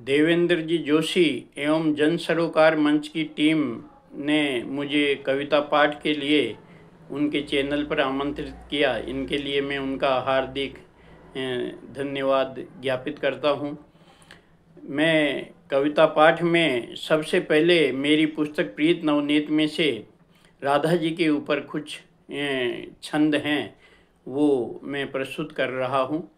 देवेंद्र जी जोशी एवं जन सरोकार मंच की टीम ने मुझे कविता पाठ के लिए उनके चैनल पर आमंत्रित किया इनके लिए मैं उनका हार्दिक धन्यवाद ज्ञापित करता हूँ मैं कविता पाठ में सबसे पहले मेरी पुस्तक प्रीत नवनीत में से राधा जी के ऊपर कुछ छंद हैं वो मैं प्रस्तुत कर रहा हूँ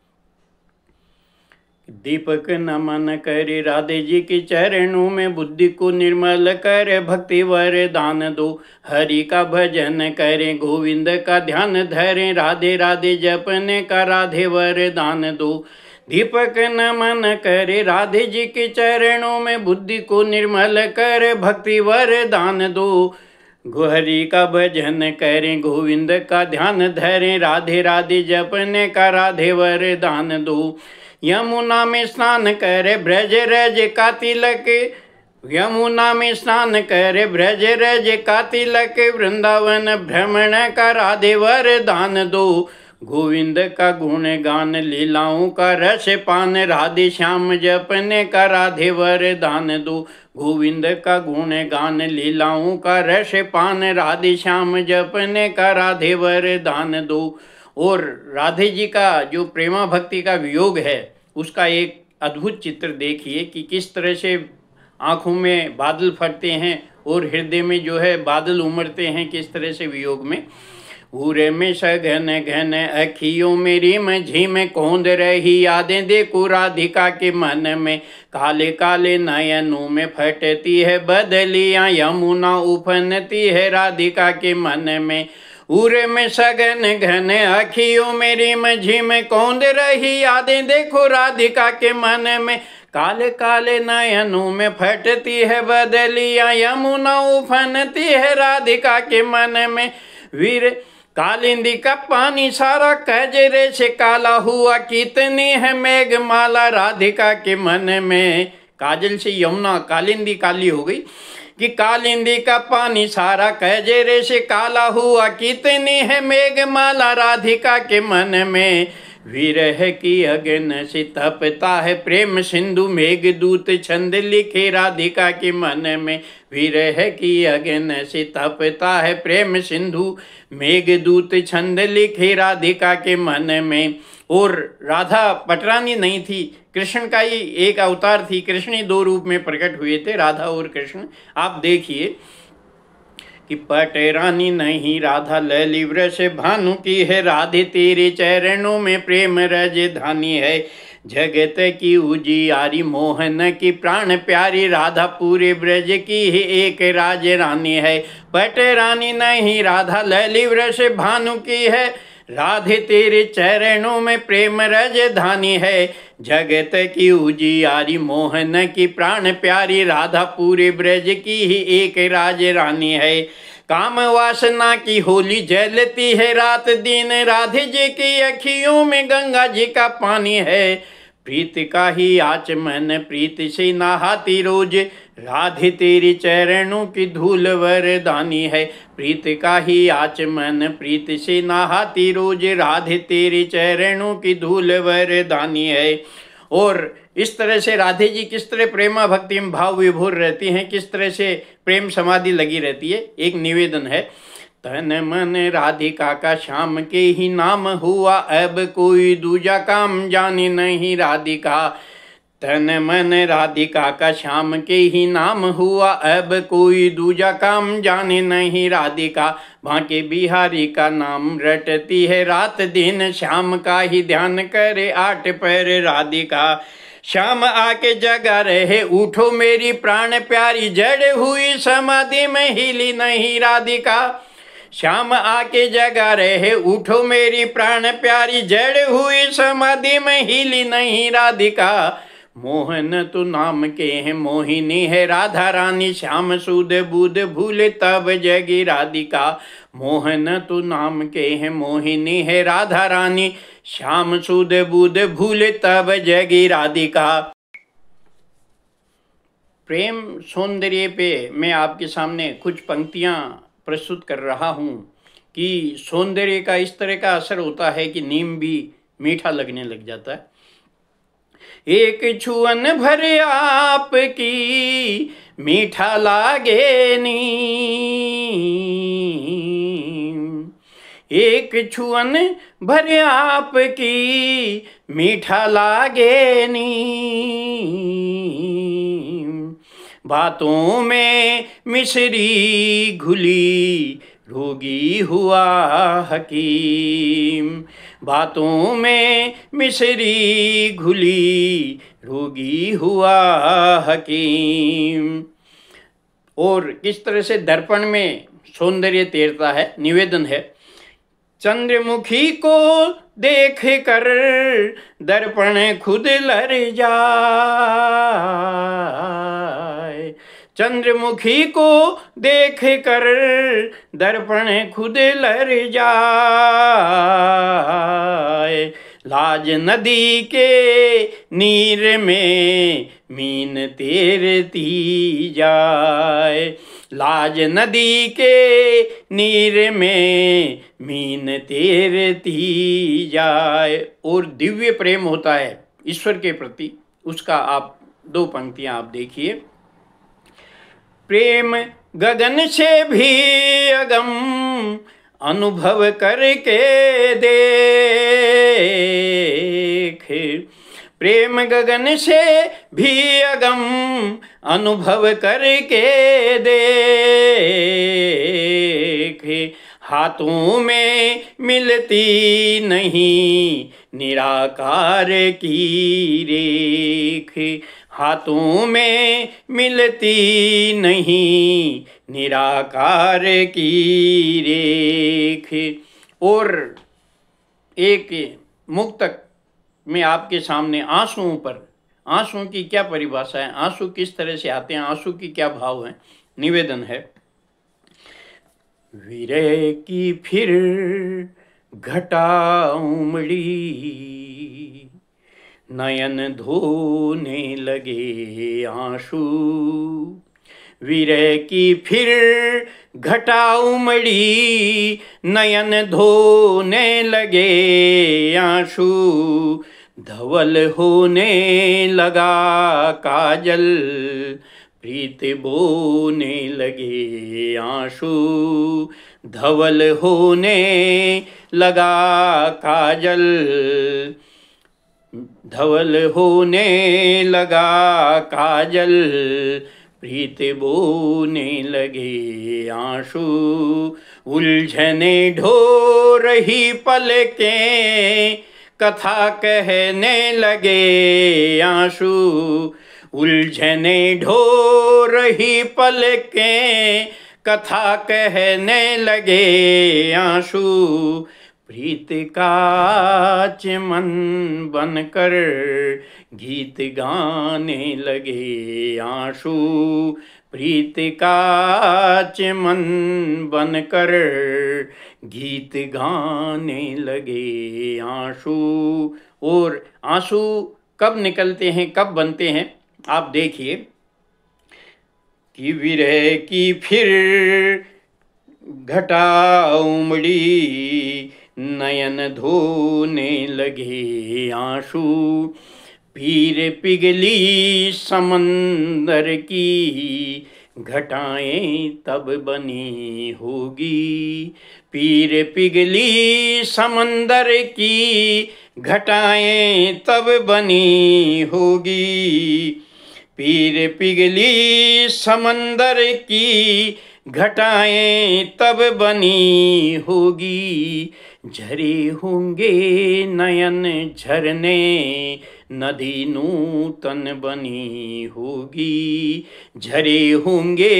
दीपक नमन कर राधे जी के चरणों में बुद्धि को निर्मल कर भक्ति वर दान दो हरि का भजन करें गोविंद का ध्यान धरें राधे राधे जपने का राधे वर दान दो दीपक नमन करे राधे जी के चरणों में बुद्धि को निर्मल कर भक्ति वर दान दो गोहरी का भजन करें गोविंद का ध्यान धरें राधे राधे जपने का राधे वर दान दो यमुना में स्नान करे ब्रज रज का तिलक यमुना में स्नान करे ब्रज रज का तिलक वृंदावन भ्रमण कर देवर दान दो गोविंद का गुण गान लीलाओं का रस पान राधे श्याम जपने का राधे वर दान दो गोविंद का गुण गान लीलाओं का रस पान राधे श्याम जपने का राधे वर दान दो और राधे जी का जो प्रेमा भक्ति का वियोग है उसका एक अद्भुत चित्र देखिए कि किस तरह से आँखों में बादल फटते हैं और हृदय में जो है बादल उमड़ते हैं किस तरह से वियोग में भूरे में सघन घन अखियों में रिम झिम कोंद रही यादें देखो राधिका के मन में काले काले नयनों में फटती है बदलियां यमुना उफनती है राधिका के मन में उरे में सगन घन अखियों मेरी मझी में कौंद रही यादें देखो राधिका के मन में काले काले नयनों में फटती है बदलिया यमुना उफनती है राधिका के मन में वीर कालिंदी का पानी सारा कजरे से काला हुआ कितनी है मेघ माला राधिका के मन में काजल से यमुना कालिंदी काली हो गई कि कालिंदी का पानी सारा कह जेरे से काला हुआ कितनी है मेघ माला राधिका के मन में विरह की अगन से तपता है प्रेम सिंधु मेघ दूत छंद लिखे राधिका के मन में विरह की अगन से तपता है प्रेम सिंधु मेघ दूत छंद लिखे राधिका के मन में और राधा पटरानी नहीं थी कृष्ण का ही एक अवतार थी कृष्ण ही दो रूप में प्रकट हुए थे राधा और कृष्ण आप देखिए कि पटरानी नहीं राधा लली व्रष भानु की है राधे तेरे चरणों में प्रेम रज धानी है जगत की उजी आरी मोहन की प्राण प्यारी राधा पूरे ब्रज की ही एक राज रानी है रानी नहीं राधा लली व्रष भानु की है राधे तेरे चरणों में प्रेम रज धानी है जगत की उजियारी मोहन की प्राण प्यारी राधा पूरे ब्रज की ही एक राज रानी है काम वासना की होली जलती है रात दिन राधे जी की अखियों में गंगा जी का पानी है प्रीति का ही आचमन प्रीति से नहाती रोज राधे तेरी चरणों की धूल वरदानी है प्रीत का ही आचमन प्रीत से नहाती रोज राधे तेरी चरणों की धूल वरदानी है और इस तरह से राधे जी किस तरह प्रेमा भक्ति में भाव विभोर रहती हैं किस तरह से प्रेम समाधि लगी रहती है एक निवेदन है तन मन राधिका का श्याम के ही नाम हुआ अब कोई दूजा काम जाने नहीं राधिका तन मन राधिका का श्याम के ही नाम हुआ अब कोई दूजा काम जाने नहीं राधिका बांके बिहारी का नाम रटती है रात दिन श्याम का ही ध्यान करे आठ पैर राधिका श्याम आके जगा रहे उठो मेरी प्राण प्यारी जड़ हुई समाधि में हिली नहीं राधिका श्याम आके जगा रहे उठो मेरी प्राण प्यारी जड़ हुई समाधि में हिली नहीं राधिका मोहन तो नाम के है मोहिनी है राधा रानी श्याम सूद बुद भूल तब जगी राधिका मोहन तो नाम के है मोहिनी है राधा रानी श्याम सूद बुद भूल तब जगी राधिका प्रेम सौंदर्य पे मैं आपके सामने कुछ पंक्तियाँ प्रस्तुत कर रहा हूँ कि सौंदर्य का इस तरह का असर होता है कि नीम भी मीठा लगने लग जाता है एक छुअन भर आप की मीठा लागे नीम एक छुअन भर आप की मीठा लागे नीम बातों में मिश्री घुली रोगी हुआ हकीम बातों में मिश्री घुली रोगी हुआ हकीम और किस तरह से दर्पण में सौंदर्य तैरता है निवेदन है चंद्रमुखी को देख कर दर्पण खुद लर जा चंद्रमुखी को देख कर दर्पण खुद लर जाए लाज नदी के नीर में मीन तेरती जाए लाज नदी के नीर में मीन तेरती जाए और दिव्य प्रेम होता है ईश्वर के प्रति उसका आप दो पंक्तियां आप देखिए प्रेम गगन से भी अगम अनुभव करके देख प्रेम गगन से भी अगम अनुभव करके देख हाथों में मिलती नहीं निराकार की रेख हाथों में मिलती नहीं निराकार की रेख और एक मुक्तक में आपके सामने आंसुओं पर आंसुओं की क्या परिभाषा है आंसू किस तरह से आते हैं आंसू की क्या भाव है निवेदन है विरह की फिर घटा उमड़ी नयन धोने लगे आंसू विरह की फिर घटा उमड़ी नयन धोने लगे आंसू धवल होने लगा काजल प्रीत बोने लगे आंसू धवल होने लगा काजल धवल होने लगा काजल प्रीत बोने लगे आंसू उलझने ढो रही पल के कथा कहने लगे आंसू उलझने ढो रही पल के कथा कहने लगे आंसू प्रीत का चिमन बनकर गीत गाने लगे आंसू प्रीत का चिमन बनकर गीत गाने लगे आंसू और आंसू कब निकलते हैं कब बनते हैं आप देखिए कि विरह की फिर घटा उमड़ी नयन धोने लगे आंसू पीर पिघली समंदर की घटाएं तब बनी होगी पीर पिघली समंदर की घटाएं तब बनी होगी पीर पिघली समंदर की घटाएं तब बनी होगी झरे होंगे नयन झरने नदी नूतन बनी होगी झरे होंगे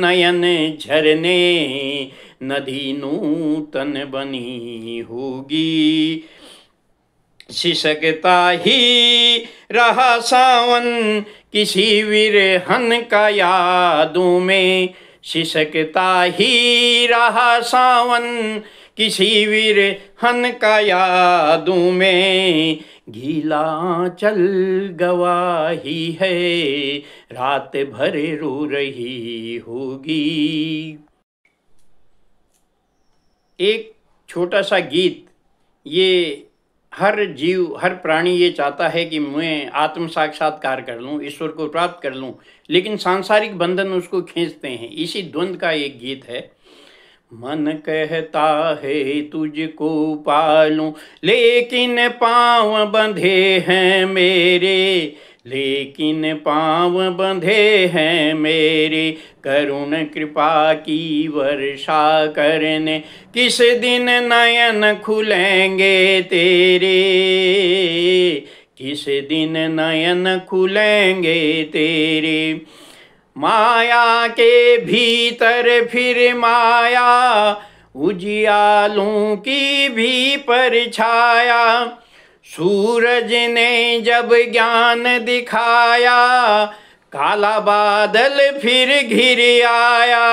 नयन झरने नदी नूतन बनी होगी शिशकता ही रहा सावन किसी विरहन का यादों में शिशकता ही रहा सावन किसी वीर हन का यादू में गीला चल ही है रात भर रो रही होगी एक छोटा सा गीत ये हर जीव हर प्राणी ये चाहता है कि मैं आत्म साक्षात्कार कर लूँ ईश्वर को प्राप्त कर लूँ लेकिन सांसारिक बंधन उसको खींचते हैं इसी द्वंद का एक गीत है मन कहता है तुझको पालूं लेकिन पाँव बंधे हैं मेरे लेकिन पाँव बंधे हैं मेरे करुण कृपा की वर्षा करने किस दिन नयन खुलेंगे तेरे किस दिन नयन खुलेंगे तेरे माया के भीतर फिर माया उजियालों की भी परछाया सूरज ने जब ज्ञान दिखाया काला बादल फिर घिर आया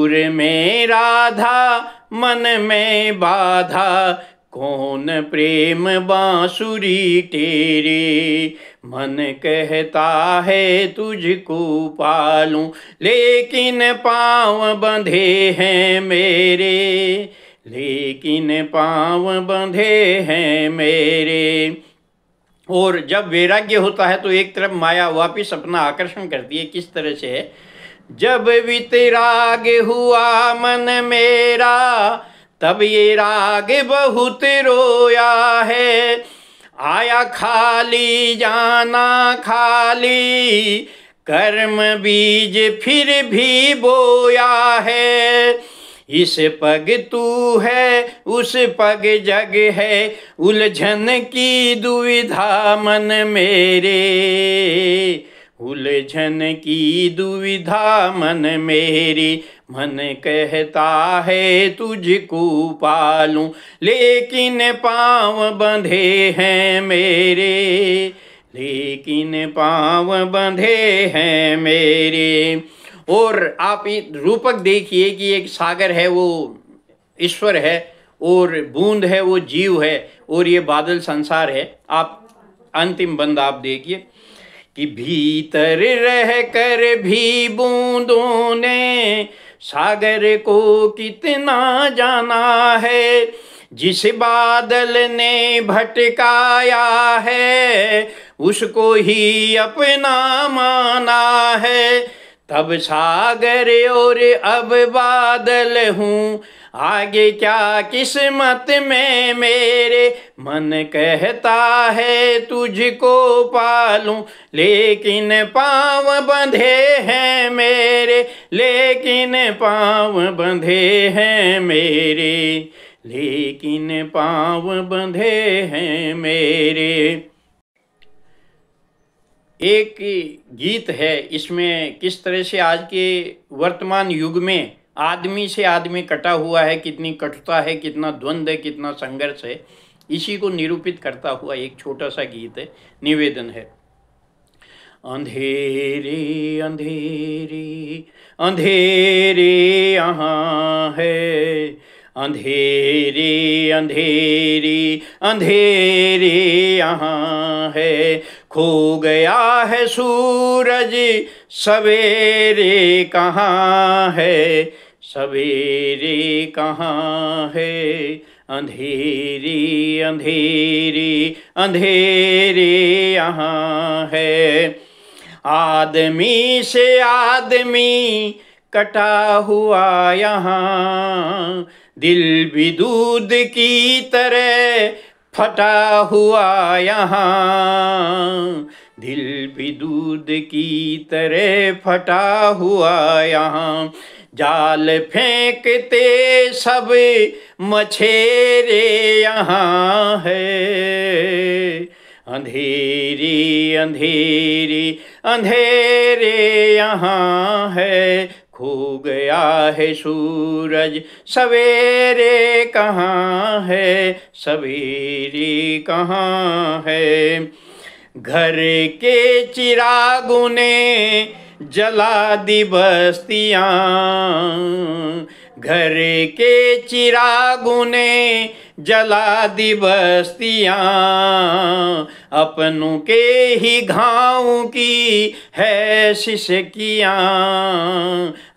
उर में राधा मन में बाधा कौन प्रेम बांसुरी तेरे मन कहता है तुझको पालूं लेकिन पाँव बंधे हैं मेरे लेकिन पाँव बंधे हैं मेरे और जब वैराग्य होता है तो एक तरफ माया वापिस अपना आकर्षण करती है किस तरह से जब जब वितराग हुआ मन मेरा तब ये राग बहुत रोया है आया खाली जाना खाली कर्म बीज फिर भी बोया है इस पग तू है उस पग जग है उलझन की दुविधा मन मेरे उलझन की दुविधा मन मेरी मन कहता है तुझको पालूं लेकिन पाँव बंधे हैं मेरे लेकिन पाँव बंधे हैं मेरे और आप रूपक देखिए कि एक सागर है वो ईश्वर है और बूंद है वो जीव है और ये बादल संसार है आप अंतिम बंद आप देखिए कि भीतर रह कर भी बूंदों ने सागर को कितना जाना है जिस बादल ने भटकाया है उसको ही अपना माना है तब सागर और अब बादल हूँ आगे क्या किस्मत में मेरे मन कहता है तुझको पालूं लेकिन पाँव बंधे हैं मेरे लेकिन पाँव बंधे हैं मेरे लेकिन पाँव बंधे हैं मेरे एक गीत है इसमें किस तरह से आज के वर्तमान युग में आदमी से आदमी कटा हुआ है कितनी कटुता है कितना द्वंद्व है कितना संघर्ष है इसी को निरूपित करता हुआ एक छोटा सा गीत है निवेदन है अंधेरे अंधेरे अंधेरे यहाँ है अंधेरे अंधेरे अंधेरे यहाँ है खो गया है सूरज सवेरे कहाँ है सवेरे कहाँ है अंधेरी अंधेरी अंधेरे यहाँ है आदमी से आदमी कटा हुआ यहाँ दिल भी दूध की तरह फटा हुआ यहाँ दिल भी दूध की तरह फटा हुआ यहाँ जाल फेंकते सब मछेरे यहाँ है अंधेरी अंधेरी अंधेरे यहाँ है खो गया है सूरज सवेरे कहाँ है सवेरे कहाँ है घर के चिरागों ने जला दी बस्तियाँ घर के चिरागुने ने जला दी बस्तियाँ अपनों के ही घाव की है शिशकियाँ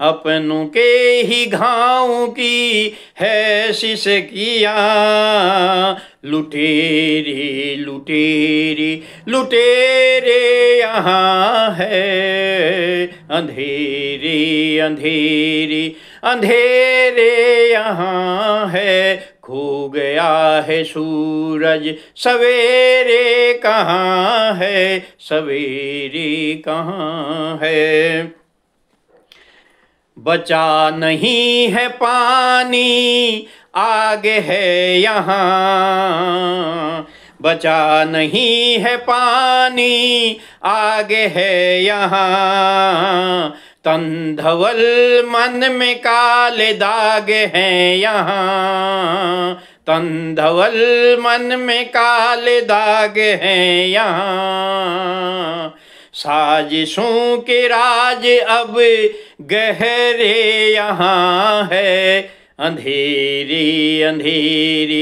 अपनों के ही घाव की है शिशकियाँ लुटेरे लुटेरे लुटेरे यहाँ है अंधेरे अंधेरे अंधेरे यहाँ है खो गया है सूरज सवेरे कहाँ है सवेरे कहाँ है बचा नहीं है पानी आगे है यहाँ बचा नहीं है पानी आगे है यहाँ तंधवल मन में काले दाग हैं यहाँ तंधवल मन में काले दाग हैं यहाँ साजिशों के राज अब गहरे यहाँ है अंधेरी अंधेरी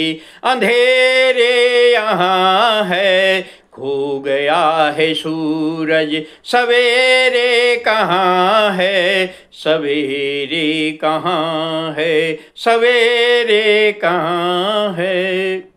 अंधेरे यहाँ है खो गया है सूरज सवेरे कहाँ है सवेरे कहाँ है सवेरे कहाँ है